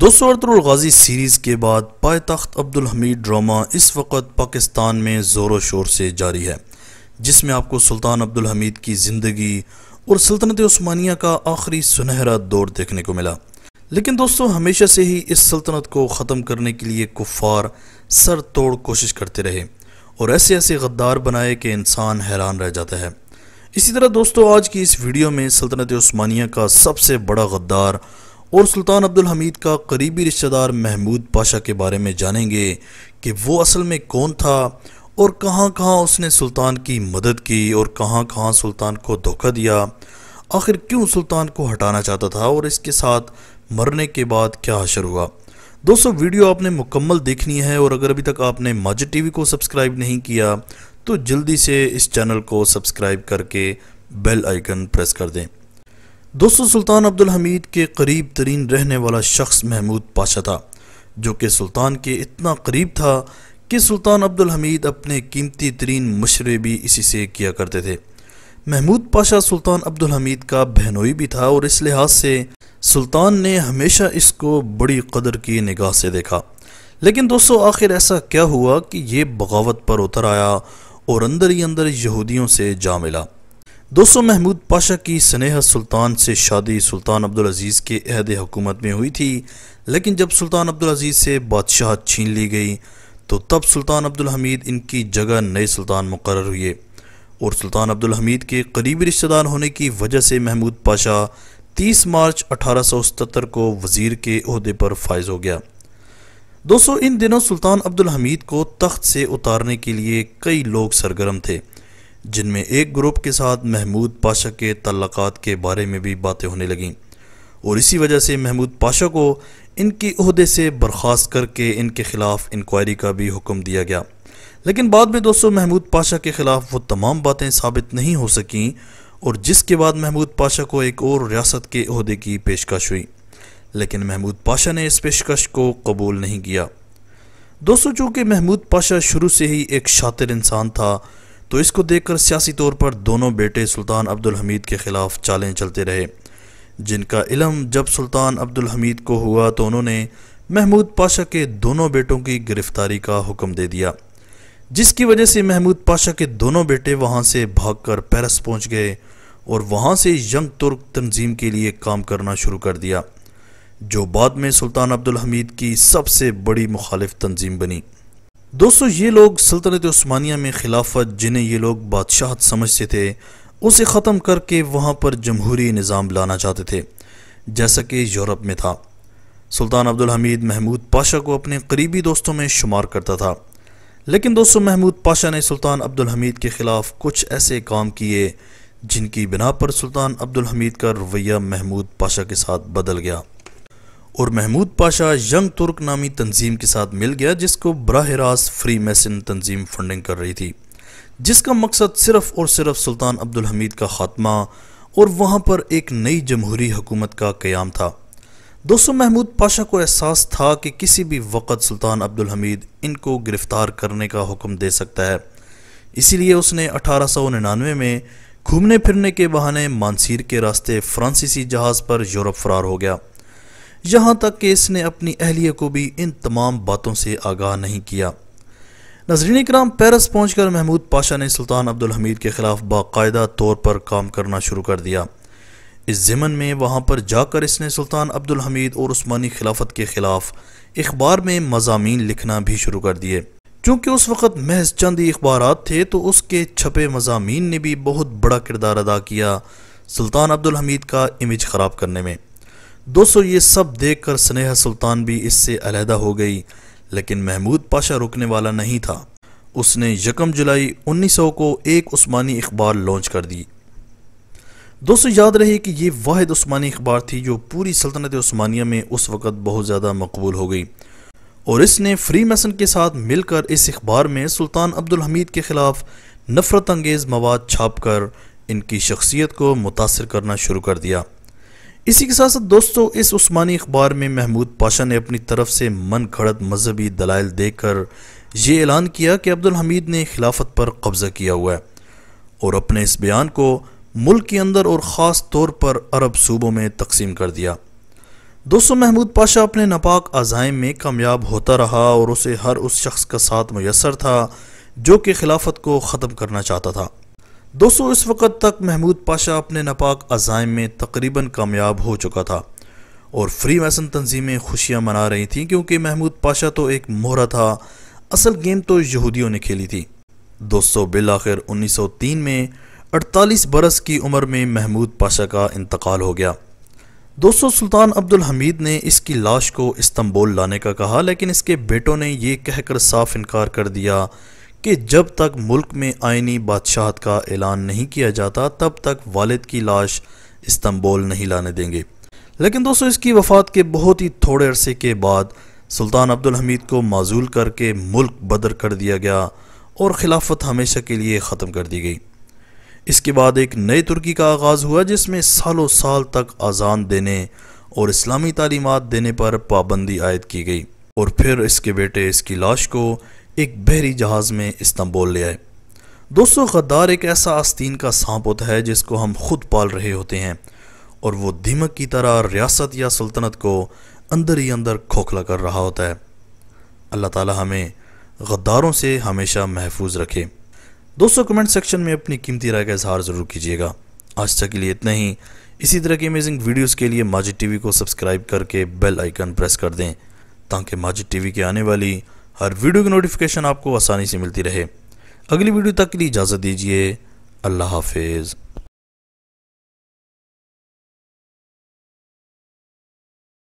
दोस्तों अर्तुल गाजी सीरीज़ के बाद पायतख्त अब्दुल हमीद ड्रामा इस वक्त पाकिस्तान में ज़ोरों शोर से जारी है जिसमें आपको सुल्तान अब्दुल हमीद की ज़िंदगी और सल्तनत स्मानिया का आखिरी सुनहरा दौर देखने को मिला लेकिन दोस्तों हमेशा से ही इस सल्तनत को ख़त्म करने के लिए कुफ़ार सर तोड़ कोशिश करते रहे और ऐसे ऐसे गद्दार बनाए कि इंसान हैरान रह जाता है इसी तरह दोस्तों आज की इस वीडियो में सल्तनत स्मानिया का सबसे बड़ा गद्दार और सुल्तान अब्दुल हमीद का करीबी रिश्तेदार महमूद पाशा के बारे में जानेंगे कि वो असल में कौन था और कहाँ कहाँ उसने सुल्तान की मदद की और कहाँ कहाँ सुल्तान को धोखा दिया आखिर क्यों सुल्तान को हटाना चाहता था और इसके साथ मरने के बाद क्या हशर हुआ दोस्तों वीडियो आपने मुकम्मल देखनी है और अगर अभी तक आपने माजर टी को सब्सक्राइब नहीं किया तो जल्दी से इस चैनल को सब्सक्राइब करके बेल आइकन प्रेस कर दें दोस्तों सुल्तान अब्दुल हमीद के करीब तरीन रहने वाला शख्स महमूद पाशा था जो कि सुल्तान के इतना करीब था कि सुल्तान अब्दुल हमीद अपने कीमती तरीन मशरे भी इसी से किया करते थे महमूद पाशा सुल्तान अब्दुल हमीद का बहनोई भी था और इस लिहाज से सुल्तान ने हमेशा इसको बड़ी कदर की निगाह से देखा लेकिन दोस्तों आखिर ऐसा क्या हुआ कि ये बगावत पर उतर आया और अंदर ही अंदर यहूदियों से जा मिला दोस्तों महमूद पाशा की स्नेह सुल्तान से शादी सुल्तान अब्दुल अजीज़ के अहद हुकूमत में हुई थी लेकिन जब सुल्तान अब्दुल अजीज़ से बादशाह छीन ली गई तो तब सुल्तान अब्दुल हमीद इनकी जगह नए सुल्तान मुकर हुए और सुल्तान अब्दुल हमीद के करीबी रिश्तेदार होने की वजह से महमूद पाशा 30 मार्च अठारह को वज़ीर के अहदे पर फायज हो गया दोस्तों इन दिनों सुल्तान अब्दुल हमीद को तख्त से उतारने के लिए कई लोग सरगर्म थे जिनमें एक ग्रुप के साथ महमूद पाशा के तल्लक़ात के बारे में भी बातें होने लगें और इसी वजह से महमूद पाशा को इनके अहदे से बर्खास्त करके इनके ख़िलाफ़ इंक्वायरी का भी हुक्म दिया गया लेकिन बाद में दोस्तों महमूद पाशा के ख़िलाफ़ वो तमाम बातें साबित नहीं हो सकें और जिसके बाद महमूद पाशा को एक और रियासत के अहदे की पेशकश हुई लेकिन महमूद पाशा ने इस पेशकश को कबूल नहीं किया दोस्तों चूँकि महमूद पाशा शुरू से ही एक शातिर इंसान था तो इसको देखकर सियासी तौर पर दोनों बेटे सुल्तान अब्दुल हमीद के ख़िलाफ़ चालें चलते रहे जिनका इलम जब सुल्तान अब्दुल हमीद को हुआ तो उन्होंने महमूद पाशा के दोनों बेटों की गिरफ्तारी का हुक्म दे दिया जिसकी वजह से महमूद पाशा के दोनों बेटे वहाँ से कर पेरिस पहुँच गए और वहाँ से यंग तुर्क तंजीम के लिए काम करना शुरू कर दिया जो बाद में सुल्तान अब्दुल हमीद की सबसे बड़ी मुखालिफ तंजीम बनी दोस्तों ये लोग सल्तनत स्मानिया में खिलाफत जिन्हें ये लोग बादशाहत समझते थे उसे ख़त्म करके वहाँ पर जमहूरी निज़ाम लाना चाहते थे जैसा कि यूरोप में था सुल्तान अब्दुल हमीद महमूद पाशा को अपने करीबी दोस्तों में शुमार करता था लेकिन दोस्तों महमूद पाशा ने सुल्तान अब्दुल हमीद के ख़िलाफ़ कुछ ऐसे काम किए जिनकी बिना पर सुल्तान अब्दुल हमीद का रवैया महमूद पाशा के साथ बदल गया और महमूद पाशा यंग तुर्क नामी तंजीम के साथ मिल गया जिसको बरह रास्त फ्री मैसन तंजीम फंडिंग कर रही थी जिसका मकसद सिर्फ और सिर्फ सुल्तान अब्दुल हमीद का ख़ात्मा और वहाँ पर एक नई जमहूरी हुकूमत का क़्याम था दोस्तों महमूद पाशा को एहसास था कि किसी भी वक़्त सुल्तान अब्दुल हमीद इनको गिरफ़्तार करने का हुक्म दे सकता है इसीलिए उसने अठारह सौ निन्यानवे में घूमने फिरने के बहाने मानसीर के रास्ते फ्रांसीसी जहाज़ पर यूरोप फरार हो गया यहाँ तक कि इसने अपनी अहलिया को भी इन तमाम बातों से आगाह नहीं किया नजरीन कराम पेरिस पहुंचकर महमूद पाशा ने सुल्तान अब्दुल हमीद के ख़िलाफ़ बाकायदा तौर पर काम करना शुरू कर दिया इस ज़मन में वहाँ पर जाकर इसने सुल्तान अब्दुल हमीद और उस्मानी खिलाफत के ख़िलाफ़ अखबार में मजामी लिखना भी शुरू कर दिए चूँकि उस वक़्त महज चंद ही अखबार थे तो उसके छपे मजामी ने भी बहुत बड़ा किरदार अदा किया सुल्तान अब्दुल हमीद का इमेज ख़राब करने में दोस्तों ये सब देख कर स्नेहा सुल्तान भी इससे अलहदा हो गई लेकिन महमूद पाशा रुकने वाला नहीं था उसने यकम जुलाई 1900 को एक उस्मानी अखबार लॉन्च कर दी दोस्तों याद रहे कि ये वाद उस्मानी अखबार थी जो पूरी सल्तनत उस्मानिया में उस वक़्त बहुत ज़्यादा मकबूल हो गई और इसने फ्री मैसन के साथ मिलकर इस अखबार में सुल्तान अब्दुल हमीद के ख़िलाफ़ नफ़रत अंगेज़ मवाद छाप कर इनकी शख्सियत को मुतासर करना शुरू कर दिया इसी के साथ साथ दोस्तों इस उस्मानी अखबार में महमूद पाशा ने अपनी तरफ से मन घड़त मजहबी दलाइल देकर यह ऐलान किया कि अब्दुल हमीद ने खिलाफत पर कब्ज़ा किया हुआ है और अपने इस बयान को मुल्क के अंदर और ख़ास तौर पर अरब सूबों में तकसीम कर दिया दोस्तों महमूद पाशा अपने नापाक आज़ाइम में कामयाब होता रहा और उसे हर उस शख्स का साथ मैसर था जो कि खिलाफत को ख़त्म करना चाहता था दोस्तों इस वक्त तक महमूद पाशा अपने नापाक अज़ाइम में तकरीबन कामयाब हो चुका था और फ्री मैसन तनजीमें खुशियाँ मना रही थीं क्योंकि महमूद पाशा तो एक मोहरा था असल गेम तो यहूदियों ने खेली थी दोस्तों बिल आखिर उन्नीस सौ तीन में अड़तालीस बरस की उम्र में महमूद पाशा का इंतकाल हो गया दोस्तों सुल्तान अब्दुल हमीद ने इसकी लाश को इस्तंबोल लाने का कहा लेकिन इसके बेटों ने यह कहकर साफ इनकार कर दिया कि जब तक मुल्क में आइनी बादशाहत का ऐलान नहीं किया जाता तब तक वालिद की लाश इस्तंबोल नहीं लाने देंगे लेकिन दोस्तों इसकी वफात के बहुत ही थोड़े अरसे के बाद सुल्तान अब्दुल हमीद को माजूल करके मुल्क बदर कर दिया गया और खिलाफत हमेशा के लिए ख़त्म कर दी गई इसके बाद एक नए तुर्की का आगाज़ हुआ जिसमें सालों साल तक अजान देने और इस्लामी तालीमत देने पर पाबंदी आयद की गई और फिर इसके बेटे इसकी लाश को एक बहरी जहाज़ में इस्तांबुल ले आए दोस्तों गद्दार एक ऐसा आस्तीन का सांप होता है जिसको हम खुद पाल रहे होते हैं और वो दीमक की तरह रियासत या सल्तनत को अंदर ही अंदर खोखला कर रहा होता है अल्लाह ताला हमें गद्दारों से हमेशा महफूज रखे दोस्तों कमेंट सेक्शन में अपनी कीमती राय का इजहार ज़रूर कीजिएगा आज तक के लिए इतना ही इसी तरह की अमेजिंग वीडियोज़ के लिए माजिद वी को सब्सक्राइब करके बेल आइकन प्रेस कर दें ताकि माजिद वी के आने वाली हर वीडियो की नोटिफिकेशन आपको आसानी से मिलती रहे अगली वीडियो तक के लिए इजाज़त दीजिए अल्लाह हाफिज़